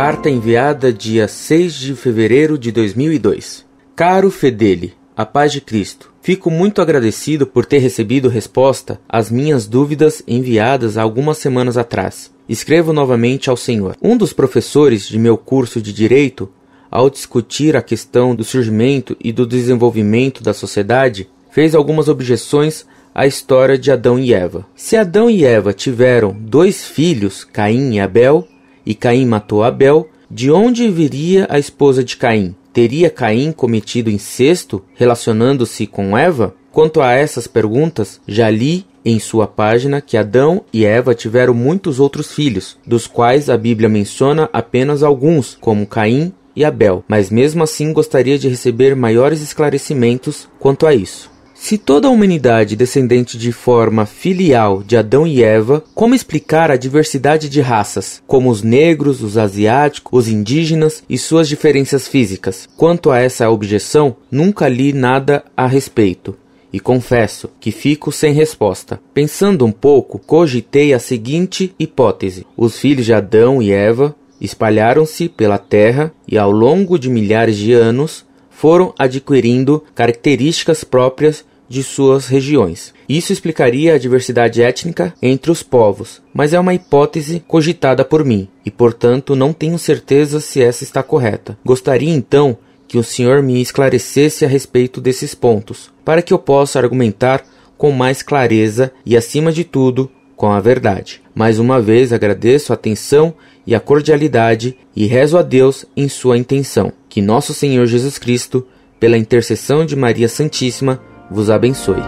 Carta enviada dia 6 de fevereiro de 2002. Caro fedele, a paz de Cristo. Fico muito agradecido por ter recebido resposta às minhas dúvidas enviadas algumas semanas atrás. Escrevo novamente ao Senhor. Um dos professores de meu curso de direito, ao discutir a questão do surgimento e do desenvolvimento da sociedade, fez algumas objeções à história de Adão e Eva. Se Adão e Eva tiveram dois filhos, Caim e Abel, e Caim matou Abel, de onde viria a esposa de Caim? Teria Caim cometido incesto relacionando-se com Eva? Quanto a essas perguntas, já li em sua página que Adão e Eva tiveram muitos outros filhos, dos quais a Bíblia menciona apenas alguns, como Caim e Abel, mas mesmo assim gostaria de receber maiores esclarecimentos quanto a isso. Se toda a humanidade descendente de forma filial de Adão e Eva, como explicar a diversidade de raças, como os negros, os asiáticos, os indígenas e suas diferenças físicas? Quanto a essa objeção, nunca li nada a respeito. E confesso que fico sem resposta. Pensando um pouco, cogitei a seguinte hipótese: os filhos de Adão e Eva espalharam-se pela terra e, ao longo de milhares de anos, foram adquirindo características próprias de suas regiões. Isso explicaria a diversidade étnica entre os povos, mas é uma hipótese cogitada por mim e, portanto, não tenho certeza se essa está correta. Gostaria então que o senhor me esclarecesse a respeito desses pontos, para que eu possa argumentar com mais clareza e, acima de tudo, com a verdade. Mais uma vez agradeço a atenção e a cordialidade e rezo a Deus em sua intenção. Que nosso Senhor Jesus Cristo, pela intercessão de Maria Santíssima, vos abençoe.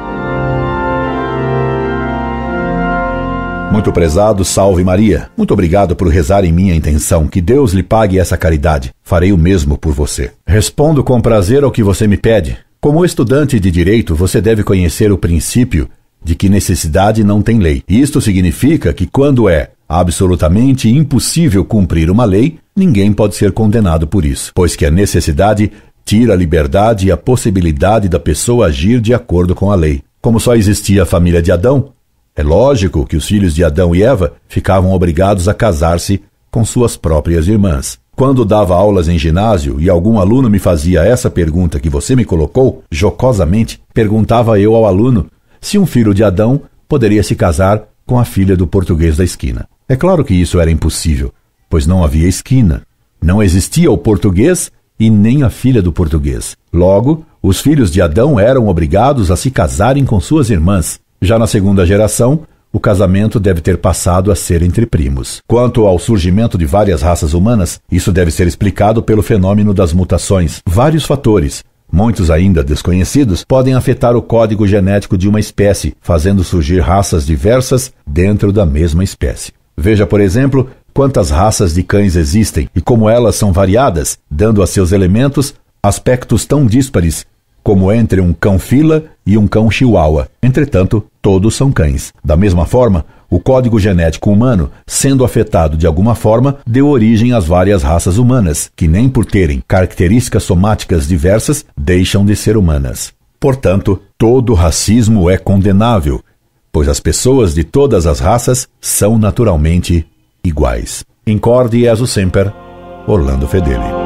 Muito prezado, salve Maria. Muito obrigado por rezar em minha intenção. Que Deus lhe pague essa caridade. Farei o mesmo por você. Respondo com prazer ao que você me pede. Como estudante de direito, você deve conhecer o princípio de que necessidade não tem lei. Isto significa que quando é absolutamente impossível cumprir uma lei, ninguém pode ser condenado por isso, pois que a necessidade tira a liberdade e a possibilidade da pessoa agir de acordo com a lei. Como só existia a família de Adão, é lógico que os filhos de Adão e Eva ficavam obrigados a casar-se com suas próprias irmãs. Quando dava aulas em ginásio e algum aluno me fazia essa pergunta que você me colocou, jocosamente, perguntava eu ao aluno se um filho de Adão poderia se casar com a filha do português da esquina. É claro que isso era impossível, pois não havia esquina. Não existia o português e nem a filha do português. Logo, os filhos de Adão eram obrigados a se casarem com suas irmãs. Já na segunda geração, o casamento deve ter passado a ser entre primos. Quanto ao surgimento de várias raças humanas, isso deve ser explicado pelo fenômeno das mutações. Vários fatores, muitos ainda desconhecidos, podem afetar o código genético de uma espécie, fazendo surgir raças diversas dentro da mesma espécie. Veja, por exemplo, quantas raças de cães existem e como elas são variadas, dando a seus elementos aspectos tão díspares como entre um cão fila e um cão chihuahua. Entretanto, todos são cães. Da mesma forma, o código genético humano, sendo afetado de alguma forma, deu origem às várias raças humanas, que nem por terem características somáticas diversas, deixam de ser humanas. Portanto, todo racismo é condenável, pois as pessoas de todas as raças são naturalmente iguais. Incorde e aso semper, Orlando Fedeli.